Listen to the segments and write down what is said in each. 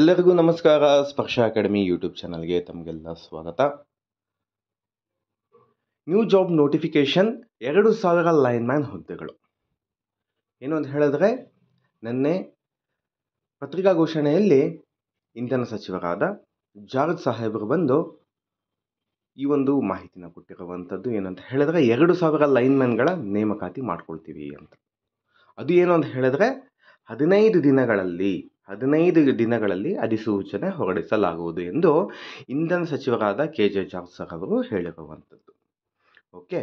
ಎಲ್ಲರಿಗೂ ನಮಸ್ಕಾರ ಸ್ಪರ್ಶ ಅಕಾಡೆಮಿ ಯೂಟ್ಯೂಬ್ ಚಾನಲ್ಗೆ ತಮಗೆಲ್ಲ ಸ್ವಾಗತ ನ್ಯೂ ಜಾಬ್ ನೋಟಿಫಿಕೇಷನ್ ಎರಡು ಸಾವಿರ ಲೈನ್ ಮ್ಯಾನ್ ಹುದ್ದೆಗಳು ಏನು ಅಂತ ಹೇಳಿದ್ರೆ ನಿನ್ನೆ ಘೋಷಣೆಯಲ್ಲಿ ಇಂಧನ ಸಚಿವರಾದ ಜಾರ್ಜ್ ಸಾಹೇಬರು ಬಂದು ಈ ಒಂದು ಮಾಹಿತಿನ ಕೊಟ್ಟಿರುವಂಥದ್ದು ಏನಂತ ಹೇಳಿದ್ರೆ ಎರಡು ಸಾವಿರ ಲೈನ್ ಮ್ಯಾನ್ಗಳ ನೇಮಕಾತಿ ಮಾಡ್ಕೊಳ್ತೀವಿ ಅಂತ ಅದು ಏನು ಅಂತ ಹೇಳಿದ್ರೆ ಹದಿನೈದು ದಿನಗಳಲ್ಲಿ ಹದಿನೈದು ದಿನಗಳಲ್ಲಿ ಅಧಿಸೂಚನೆ ಹೊರಡಿಸಲಾಗುವುದು ಎಂದು ಇಂಧನ ಸಚಿವರಾದ ಕೆ ಜೆ ಜಾಕ್ಸರ್ ಅವರು ಹೇಳಿರುವಂಥದ್ದು ಓಕೆ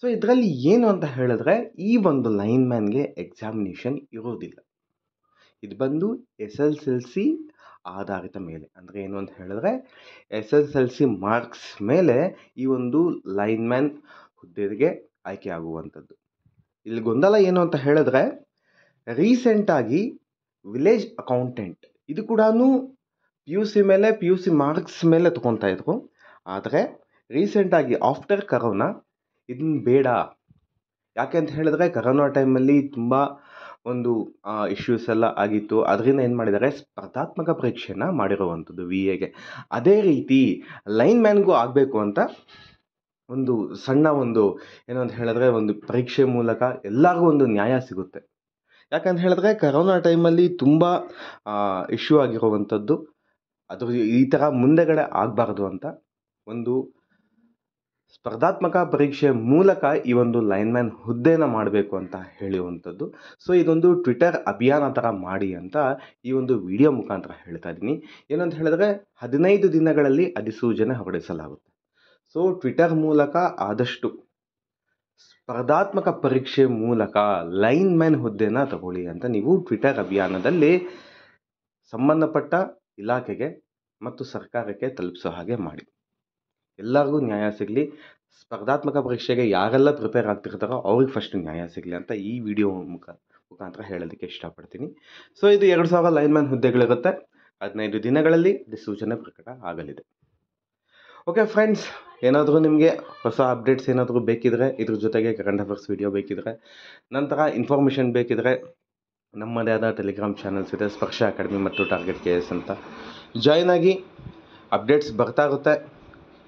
ಸೊ ಇದರಲ್ಲಿ ಏನು ಅಂತ ಹೇಳಿದ್ರೆ ಈ ಒಂದು ಲೈನ್ ಮ್ಯಾನ್ಗೆ ಎಕ್ಸಾಮಿನೇಷನ್ ಇರೋದಿಲ್ಲ ಇದು ಬಂದು ಎಸ್ ಎಲ್ ಎಲ್ ಸಿ ಆಧಾರಿತ ಮೇಲೆ ಅಂದರೆ ಏನು ಅಂತ ಹೇಳಿದ್ರೆ S S L C marks ಮೇಲೆ ಈ ಒಂದು ಲೈನ್ ಮ್ಯಾನ್ ಹುದ್ದೆಗೆ ಆಯ್ಕೆ ಆಗುವಂಥದ್ದು ಇಲ್ಲಿ ಗೊಂದಲ ಏನು ಅಂತ ಹೇಳಿದ್ರೆ ರೀಸೆಂಟಾಗಿ ವಿಲೇಜ್ ಅಕೌಂಟೆಂಟ್ ಇದು ಕೂಡ ಪಿ ಯು ಸಿ ಮೇಲೆ ಪಿ ಯು ಸಿ ಮಾರ್ಕ್ಸ್ ಮೇಲೆ ತೊಗೊತಾ ಇದ್ರು ಆದರೆ ರೀಸೆಂಟಾಗಿ ಆಫ್ಟರ್ ಕರೋನಾ ಇದನ್ನ ಬೇಡ ಯಾಕೆ ಅಂತ ಹೇಳಿದ್ರೆ ಕರೋನಾ ಟೈಮಲ್ಲಿ ತುಂಬ ಒಂದು ಇಶ್ಯೂಸ್ ಎಲ್ಲ ಆಗಿತ್ತು ಅದರಿಂದ ಏನು ಮಾಡಿದ್ದಾರೆ ಸ್ಪರ್ಧಾತ್ಮಕ ಪರೀಕ್ಷೆಯನ್ನು ಮಾಡಿರುವಂಥದ್ದು ವಿ ಎಗೆ ಅದೇ ರೀತಿ ಲೈನ್ ಮ್ಯಾನ್ಗೂ ಆಗಬೇಕು ಅಂತ ಒಂದು ಸಣ್ಣ ಒಂದು ಏನು ಅಂತ ಹೇಳಿದ್ರೆ ಒಂದು ಪರೀಕ್ಷೆ ಮೂಲಕ ಎಲ್ಲರಿಗೂ ಒಂದು ನ್ಯಾಯ ಸಿಗುತ್ತೆ ಯಾಕಂತ ಹೇಳಿದ್ರೆ ಕರೋನಾ ಟೈಮಲ್ಲಿ ತುಂಬ ಇಶ್ಯೂ ಆಗಿರುವಂಥದ್ದು ಅದು ಈ ಥರ ಮುಂದೆಗಡೆ ಆಗಬಾರ್ದು ಅಂತ ಒಂದು ಸ್ಪರ್ಧಾತ್ಮಕ ಪರೀಕ್ಷೆ ಮೂಲಕ ಈ ಒಂದು ಲೈನ್ ಮ್ಯಾನ್ ಹುದ್ದೆನ ಮಾಡಬೇಕು ಅಂತ ಹೇಳುವಂಥದ್ದು ಸೊ ಇದೊಂದು ಟ್ವಿಟರ್ ಅಭಿಯಾನ ಥರ ಮಾಡಿ ಅಂತ ಈ ಒಂದು ವಿಡಿಯೋ ಮುಖಾಂತರ ಹೇಳ್ತಾ ಇದ್ದೀನಿ ಏನಂತ ಹೇಳಿದ್ರೆ ಹದಿನೈದು ದಿನಗಳಲ್ಲಿ ಅಧಿಸೂಚನೆ ಹೊರಡಿಸಲಾಗುತ್ತೆ ಸೊ ಟ್ವಿಟರ್ ಮೂಲಕ ಆದಷ್ಟು ಸ್ಪರ್ಧಾತ್ಮಕ ಪರೀಕ್ಷೆ ಮೂಲಕ ಲೈನ್ ಮ್ಯಾನ್ ಹುದ್ದೆನ ತಗೊಳ್ಳಿ ಅಂತ ನೀವು ಟ್ವಿಟರ್ ಅಭಿಯಾನದಲ್ಲಿ ಸಂಬಂಧಪಟ್ಟ ಇಲಾಖೆಗೆ ಮತ್ತು ಸರ್ಕಾರಕ್ಕೆ ತಲುಪಿಸೋ ಹಾಗೆ ಮಾಡಿ ಎಲ್ಲರಿಗೂ ನ್ಯಾಯ ಸಿಗಲಿ ಸ್ಪರ್ಧಾತ್ಮಕ ಪರೀಕ್ಷೆಗೆ ಯಾರೆಲ್ಲ ಪ್ರಿಪೇರ್ ಆಗ್ತಿರ್ತಾರೋ ಅವ್ರಿಗೆ ಫಸ್ಟ್ ನ್ಯಾಯ ಸಿಗಲಿ ಅಂತ ಈ ವಿಡಿಯೋ ಮುಖ ಮುಖಾಂತರ ಹೇಳೋದಕ್ಕೆ ಇಷ್ಟಪಡ್ತೀನಿ ಸೊ ಇದು ಎರಡು ಸಾವಿರ ಮ್ಯಾನ್ ಹುದ್ದೆಗಳಿರುತ್ತೆ ಹದಿನೈದು ದಿನಗಳಲ್ಲಿ ಅಧಿಸೂಚನೆ ಪ್ರಕಟ ಆಗಲಿದೆ ಓಕೆ ಫ್ರೆಂಡ್ಸ್ ಏನಾದರೂ ನಿಮಗೆ ಹೊಸ ಅಪ್ಡೇಟ್ಸ್ ಏನಾದರೂ ಬೇಕಿದ್ರೆ ಇದ್ರ ಜೊತೆಗೆ ಕರೆಂಟ್ ಅಫೇರ್ಸ್ ವೀಡಿಯೋ ಬೇಕಿದ್ರೆ ನಂತರ ಇನ್ಫಾರ್ಮೇಷನ್ ಬೇಕಿದ್ರೆ ನಮ್ಮದೇ ಆದ ಟೆಲಿಗ್ರಾಮ್ ಚಾನಲ್ಸ್ ಇದೆ ಸ್ಪರ್ಶ ಅಕಾಡೆಮಿ ಮತ್ತು ಟಾರ್ಗೆಟ್ ಕೆ ಎಸ್ ಅಂತ ಜಾಯ್ನ್ ಆಗಿ ಅಪ್ಡೇಟ್ಸ್ ಬರ್ತಾ ಇರುತ್ತೆ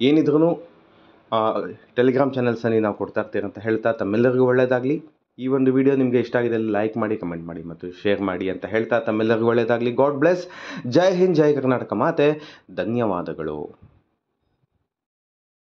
ಏನಿದ್ರೂ ಟೆಲಿಗ್ರಾಮ್ ಚಾನಲ್ಸಲ್ಲಿ ನಾವು ಕೊಡ್ತಾ ಇರ್ತೀವಿ ಅಂತ ಹೇಳ್ತಾ ತಮ್ಮೆಲ್ಲರಿಗೂ ಒಳ್ಳೆಯದಾಗಲಿ ಈ ಒಂದು ವಿಡಿಯೋ ನಿಮಗೆ ಇಷ್ಟ ಆಗಿದೆ ಲೈಕ್ ಮಾಡಿ ಕಮೆಂಟ್ ಮಾಡಿ ಮತ್ತು ಶೇರ್ ಮಾಡಿ ಅಂತ ಹೇಳ್ತಾ ತಮ್ಮೆಲ್ಲರಿಗೂ ಒಳ್ಳೆಯದಾಗಲಿ ಗಾಡ್ ಬ್ಲೆಸ್ ಜೈ ಹಿಂದ್ ಜೈ ಕರ್ನಾಟಕ ಮಾತೆ ಧನ್ಯವಾದಗಳು